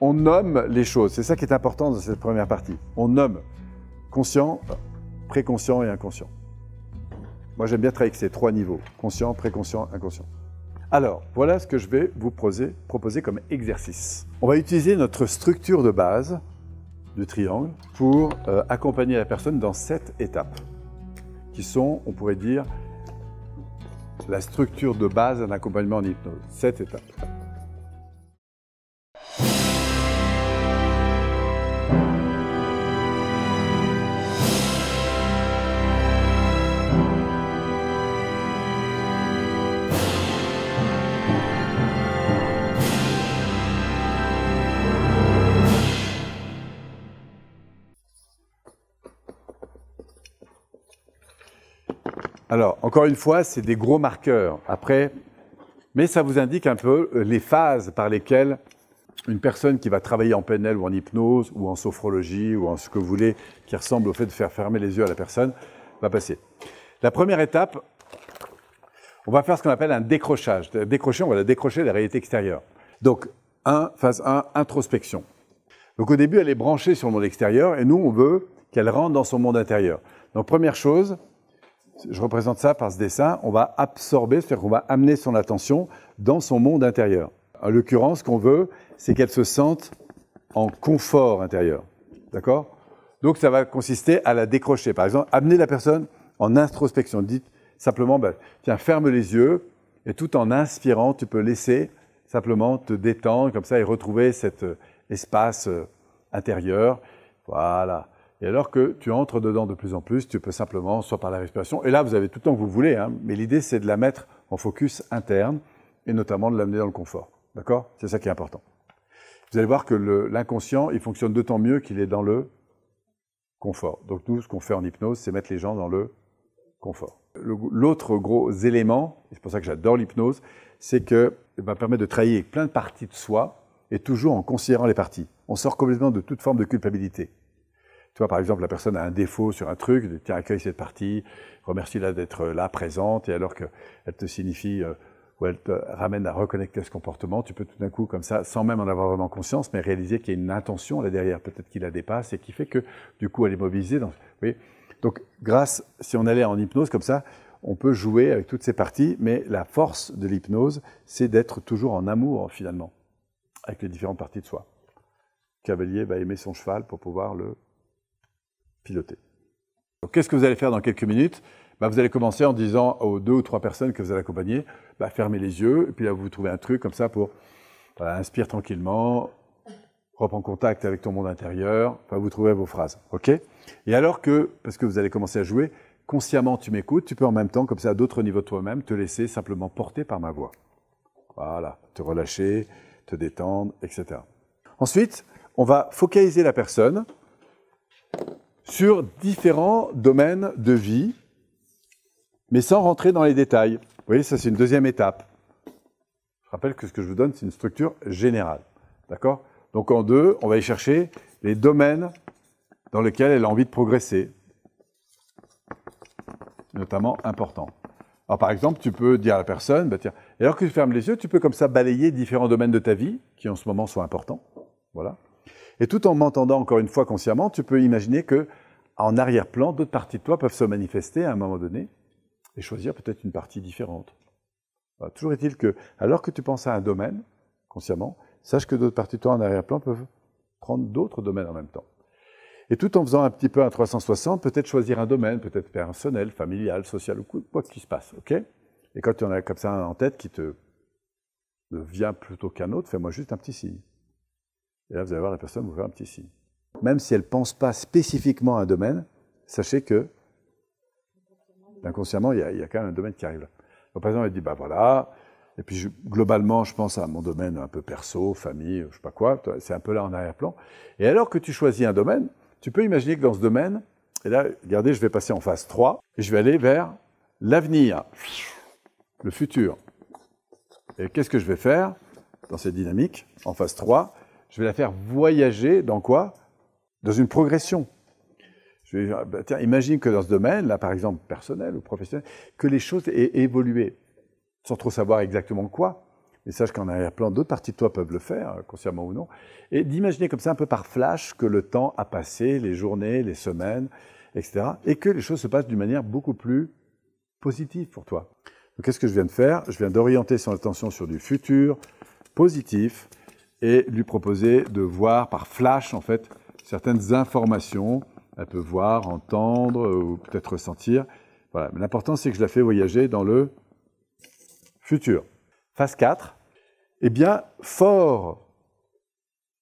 on nomme les choses. C'est ça qui est important dans cette première partie. On nomme conscient, préconscient et inconscient. Moi, j'aime bien travailler avec ces trois niveaux conscient, préconscient, inconscient. Alors, voilà ce que je vais vous proposer, comme exercice. On va utiliser notre structure de base du triangle pour euh, accompagner la personne dans sept étapes, qui sont, on pourrait dire, la structure de base d'un accompagnement en hypnose. Sept étapes. Alors, encore une fois, c'est des gros marqueurs. Après, mais ça vous indique un peu euh, les phases par lesquelles une personne qui va travailler en PNL ou en hypnose ou en sophrologie ou en ce que vous voulez, qui ressemble au fait de faire fermer les yeux à la personne, va passer. La première étape, on va faire ce qu'on appelle un décrochage. Décrocher, on va la décrocher de la réalité extérieure. Donc, phase 1, introspection. Donc au début, elle est branchée sur le monde extérieur et nous, on veut qu'elle rentre dans son monde intérieur. Donc première chose, je représente ça par ce dessin, on va absorber, c'est-à-dire qu'on va amener son attention dans son monde intérieur. En l'occurrence, ce qu'on veut, c'est qu'elle se sente en confort intérieur. D'accord Donc ça va consister à la décrocher. Par exemple, amener la personne en introspection. Dites simplement, bah, tiens, ferme les yeux et tout en inspirant, tu peux laisser simplement te détendre comme ça et retrouver cet euh, espace euh, intérieur. Voilà. Et alors que tu entres dedans de plus en plus, tu peux simplement, soit par la respiration, et là vous avez tout le temps que vous voulez, hein, mais l'idée c'est de la mettre en focus interne, et notamment de l'amener dans le confort. D'accord C'est ça qui est important. Vous allez voir que l'inconscient, il fonctionne d'autant mieux qu'il est dans le confort. Donc tout ce qu'on fait en hypnose, c'est mettre les gens dans le confort. L'autre gros élément, et c'est pour ça que j'adore l'hypnose, c'est que va eh ben, permet de travailler plein de parties de soi, et toujours en considérant les parties. On sort complètement de toute forme de culpabilité. Tu vois, par exemple, la personne a un défaut sur un truc, tiens, accueille cette partie, remercie-la d'être euh, là, présente, et alors qu'elle te signifie euh, ou elle te ramène à reconnecter ce comportement, tu peux tout d'un coup, comme ça, sans même en avoir vraiment conscience, mais réaliser qu'il y a une intention là derrière, peut-être qui la dépasse, et qui fait que, du coup, elle est mobilisée. Dans... Oui. Donc, grâce, si on allait en hypnose comme ça, on peut jouer avec toutes ces parties, mais la force de l'hypnose, c'est d'être toujours en amour, finalement, avec les différentes parties de soi. Cavalier va aimer son cheval pour pouvoir le piloter. qu'est-ce que vous allez faire dans quelques minutes bah, Vous allez commencer en disant aux deux ou trois personnes que vous allez accompagner, bah, fermez les yeux, et puis là vous trouvez un truc comme ça pour inspire tranquillement, reprends contact avec ton monde intérieur, vous trouvez vos phrases. ok et alors que, parce que vous allez commencer à jouer, consciemment tu m'écoutes, tu peux en même temps, comme ça à d'autres niveaux de toi-même, te laisser simplement porter par ma voix. Voilà, te relâcher, te détendre, etc. Ensuite, on va focaliser la personne sur différents domaines de vie, mais sans rentrer dans les détails. Vous voyez, ça c'est une deuxième étape. Je rappelle que ce que je vous donne, c'est une structure générale. D'accord Donc en deux, on va y chercher les domaines dans lesquels elle a envie de progresser, notamment importants. Alors par exemple, tu peux dire à la personne, bah, tiens, alors que tu fermes les yeux, tu peux comme ça balayer différents domaines de ta vie qui en ce moment sont importants. Voilà. Et tout en m'entendant encore une fois consciemment, tu peux imaginer que en arrière-plan, d'autres parties de toi peuvent se manifester à un moment donné et choisir peut-être une partie différente. Bah, toujours est-il que, alors que tu penses à un domaine, consciemment, sache que d'autres parties de toi en arrière-plan peuvent prendre d'autres domaines en même temps. Et tout en faisant un petit peu un 360, peut-être choisir un domaine, peut-être personnel, familial, social ou quoi qu'il se passe, ok Et quand tu en as comme ça un en tête qui te vient plutôt qu'un autre, fais-moi juste un petit signe. Et là, vous allez voir la personne vous faire un petit signe. Même si elle ne pense pas spécifiquement à un domaine, sachez que inconsciemment, il y, a, quand même un domaine qui arrive là. par exemple, elle dit, bah voilà, et puis globalement, je pense à mon domaine un peu perso, famille, je ne sais pas quoi, c'est un peu là en arrière-plan. Et alors que tu choisis un domaine, tu peux imaginer que dans ce domaine, et là, regardez, je vais passer en phase 3, et je vais aller vers l'avenir, le futur. Et qu'est-ce que je vais faire dans cette dynamique, en phase 3 je vais la faire voyager dans quoi Dans une progression. Je bah, tiens, imagine que dans ce domaine, là par exemple personnel ou professionnel, que les choses aient évolué, sans trop savoir exactement quoi, mais sache qu'en arrière-plan, d'autres parties de toi peuvent le faire, euh, consciemment ou non, et d'imaginer comme ça un peu par flash que le temps a passé, les journées, les semaines, etc., et que les choses se passent d'une manière beaucoup plus positive pour toi. qu'est-ce que je viens de faire Je viens d'orienter son attention sur du futur positif, et lui proposer de voir par flash, en fait, certaines informations. Elle peut voir, entendre euh, ou peut-être ressentir. Voilà. L'important, c'est que je la fais voyager dans le futur. Phase 4. Eh bien, fort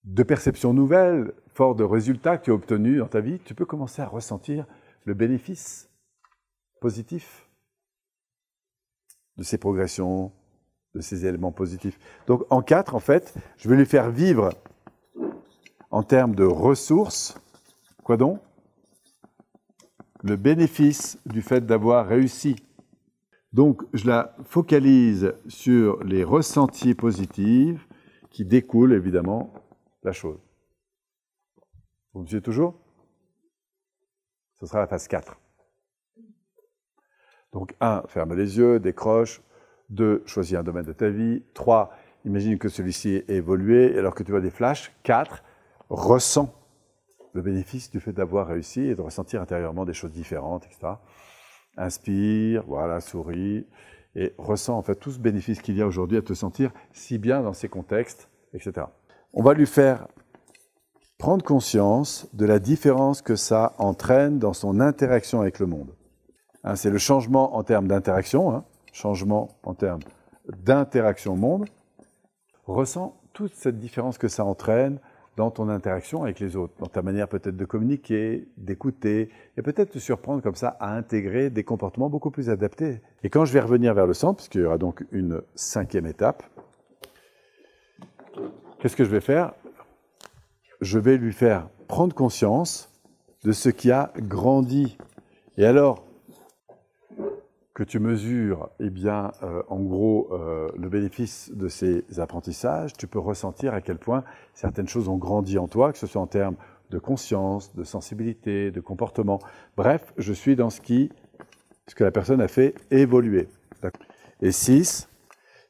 de perceptions nouvelles, fort de résultats que tu as obtenus dans ta vie, tu peux commencer à ressentir le bénéfice positif de ces progressions, de ces éléments positifs. Donc en quatre, en fait, je vais lui faire vivre en termes de ressources, quoi donc Le bénéfice du fait d'avoir réussi. Donc je la focalise sur les ressentis positifs qui découlent évidemment de la chose. Vous me suivez toujours Ce sera la phase 4. Donc 1, ferme les yeux, décroche, 2. Choisis un domaine de ta vie. 3. Imagine que celui-ci est évolué alors que tu vois des flashs. 4. Ressens le bénéfice du fait d'avoir réussi et de ressentir intérieurement des choses différentes, etc. Inspire, voilà, souris, et ressens en fait tout ce bénéfice qu'il y a aujourd'hui à te sentir si bien dans ces contextes, etc. On va lui faire prendre conscience de la différence que ça entraîne dans son interaction avec le monde. Hein, c'est le changement en termes d'interaction, hein, changement en termes d'interaction au monde, ressent toute cette différence que ça entraîne dans ton interaction avec les autres, dans ta manière peut-être de communiquer, d'écouter, et peut-être te surprendre comme ça à intégrer des comportements beaucoup plus adaptés. Et quand je vais revenir vers le centre, puisqu'il y aura donc une cinquième étape, qu'est-ce que je vais faire Je vais lui faire prendre conscience de ce qui a grandi. Et alors, que tu mesures, eh bien, euh, en gros, euh, le bénéfice de ces apprentissages, tu peux ressentir à quel point certaines choses ont grandi en toi, que ce soit en termes de conscience, de sensibilité, de comportement. Bref, je suis dans ce qui, ce que la personne a fait évoluer. Et 6,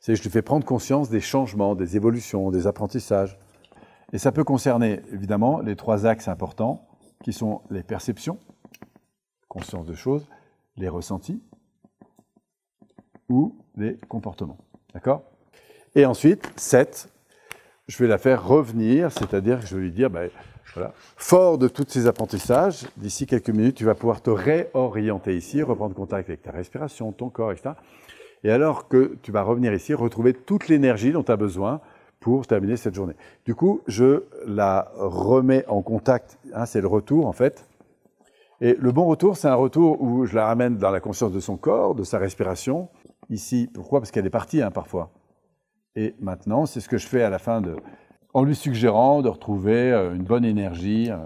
c'est que je te fais prendre conscience des changements, des évolutions, des apprentissages. Et ça peut concerner, évidemment, les trois axes importants, qui sont les perceptions, conscience de choses, les ressentis, ou les comportements. D'accord Et ensuite, 7, je vais la faire revenir, c'est-à-dire que je vais lui dire, ben, voilà, fort de tous ces apprentissages, d'ici quelques minutes, tu vas pouvoir te réorienter ici, reprendre contact avec ta respiration, ton corps, etc. Et alors que tu vas revenir ici, retrouver toute l'énergie dont tu as besoin pour terminer cette journée. Du coup, je la remets en contact, hein, c'est le retour en fait. Et le bon retour, c'est un retour où je la ramène dans la conscience de son corps, de sa respiration, ici. Pourquoi Parce y a des parties, hein, parfois. Et maintenant, c'est ce que je fais à la fin de, en lui suggérant de retrouver euh, une bonne énergie, euh,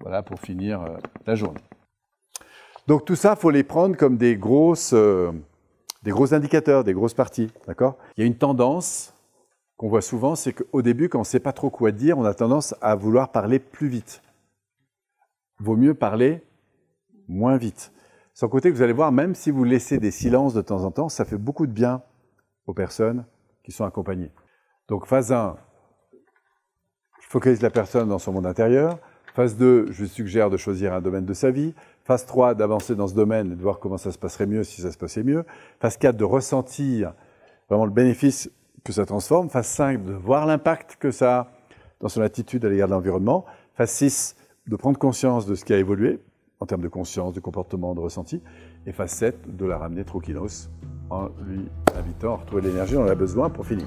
voilà, pour finir euh, la journée. Donc tout ça, il faut les prendre comme des grosses, des gros indicateurs, des grosses parties, d'accord Il y a une tendance qu'on voit souvent, c'est qu'au début, quand on ne sait pas trop quoi dire, on a tendance à vouloir parler plus vite. Vaut mieux parler moins vite. Sans côté vous allez voir, même si vous laissez des silences de temps en temps, ça fait beaucoup de bien aux personnes qui sont accompagnées. Donc phase 1, je focalise la personne dans son monde intérieur. Phase 2, je lui suggère de choisir un domaine de sa vie. Phase 3, d'avancer dans ce domaine et de voir comment ça se passerait mieux si ça se passait mieux. Phase 4, de ressentir vraiment le bénéfice que ça transforme. Phase 5, de voir l'impact que ça a dans son attitude à l'égard de l'environnement. Phase 6, de prendre conscience de ce qui a évolué en termes de conscience, de comportement, de ressenti, et facette de la ramener tranquillos en lui invitant à retrouver l'énergie dont elle a besoin pour finir.